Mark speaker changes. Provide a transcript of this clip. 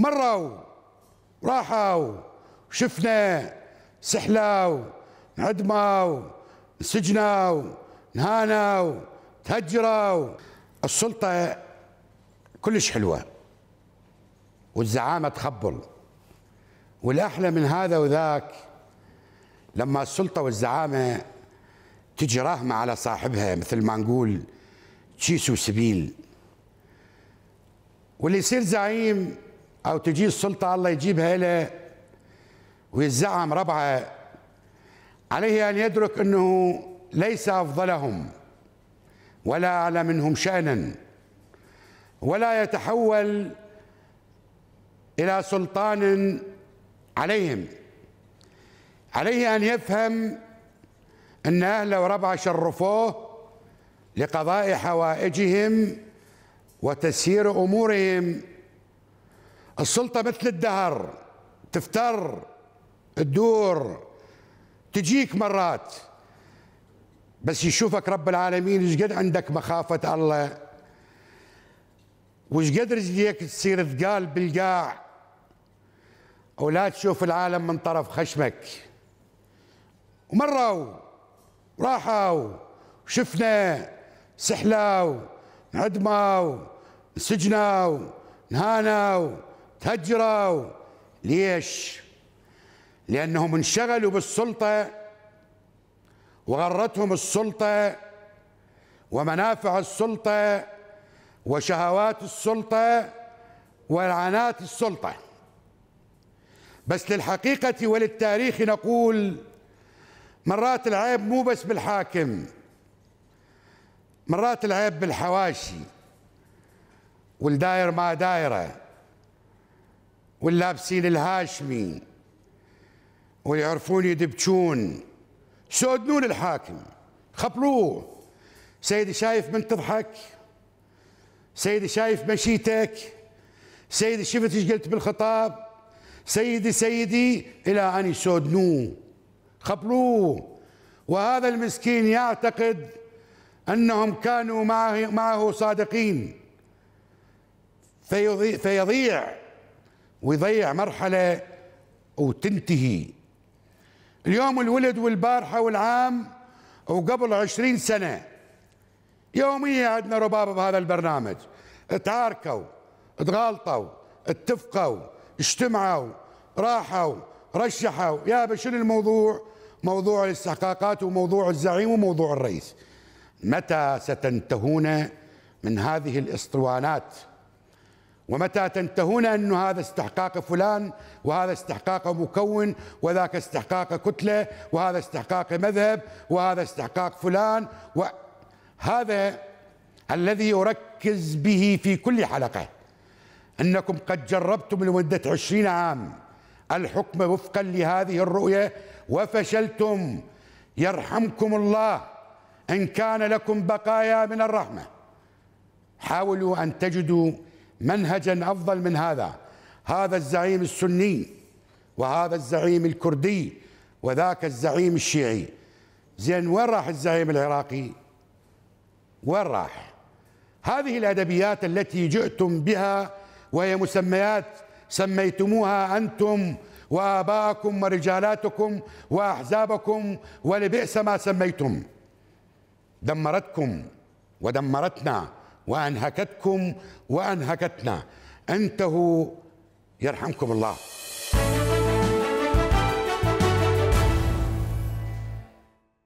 Speaker 1: مروا راحوا شفنا سحلوا انعدموا انسجنوا انهانوا تهجروا السلطة كلش حلوة والزعامة تخبل والأحلى من هذا وذاك لما السلطة والزعامة تجي راهمة على صاحبها مثل ما نقول كيس وسبيل واللي يصير زعيم او تجي السلطه الله يجيبها له ويزعم ربعه عليه ان يدرك انه ليس افضلهم ولا اعلى منهم شانا ولا يتحول الى سلطان عليهم عليه ان يفهم ان اهله وربعه شرفوه لقضاء حوائجهم وتسيير امورهم السلطة مثل الدهر تفتر تدور تجيك مرات بس يشوفك رب العالمين ايش قد عندك مخافة الله وايش قد رجليك تصير ثقال بالقاع ولا تشوف العالم من طرف خشمك ومروا راحوا شفنا سحلاو عدموا سجناو نهاناو تجروا ليش لانهم انشغلوا بالسلطه وغرتهم السلطه ومنافع السلطه وشهوات السلطه والعنات السلطه بس للحقيقه وللتاريخ نقول مرات العيب مو بس بالحاكم مرات العيب بالحواشي والداير ما دايره واللابسين الهاشمي ويعرفون يدبشون سودنون الحاكم خبروه سيدي شايف من تضحك سيدي شايف مشيتك سيدي شفت ايش قلت بالخطاب سيدي سيدي الى ان يسودنوه خبروه وهذا المسكين يعتقد انهم كانوا معه, معه صادقين فيضيع ويضيع مرحلة وتنتهي اليوم الولد والبارحة والعام وقبل عشرين سنة يوميا عندنا ربابة بهذا البرنامج تعاركوا تغالطوا اتفقوا اجتمعوا راحوا رشحوا يا شنو الموضوع موضوع الاستحقاقات وموضوع الزعيم وموضوع الرئيس متى ستنتهون من هذه الاسطوانات ومتى تنتهون أن هذا استحقاق فلان وهذا استحقاق مكون وذاك استحقاق كتلة وهذا استحقاق مذهب وهذا استحقاق فلان وهذا الذي يركز به في كل حلقة أنكم قد جربتم لمدة عشرين عام الحكم وفقا لهذه الرؤية وفشلتم يرحمكم الله إن كان لكم بقايا من الرحمة حاولوا أن تجدوا منهجا أفضل من هذا هذا الزعيم السني وهذا الزعيم الكردي وذاك الزعيم الشيعي زين وين راح الزعيم العراقي وين راح هذه الأدبيات التي جئتم بها وهي مسميات سميتموها أنتم وآباءكم ورجالاتكم وأحزابكم ولبئس ما سميتم دمرتكم ودمرتنا وأنهكتكم وأنهكتنا انتهوا يرحمكم الله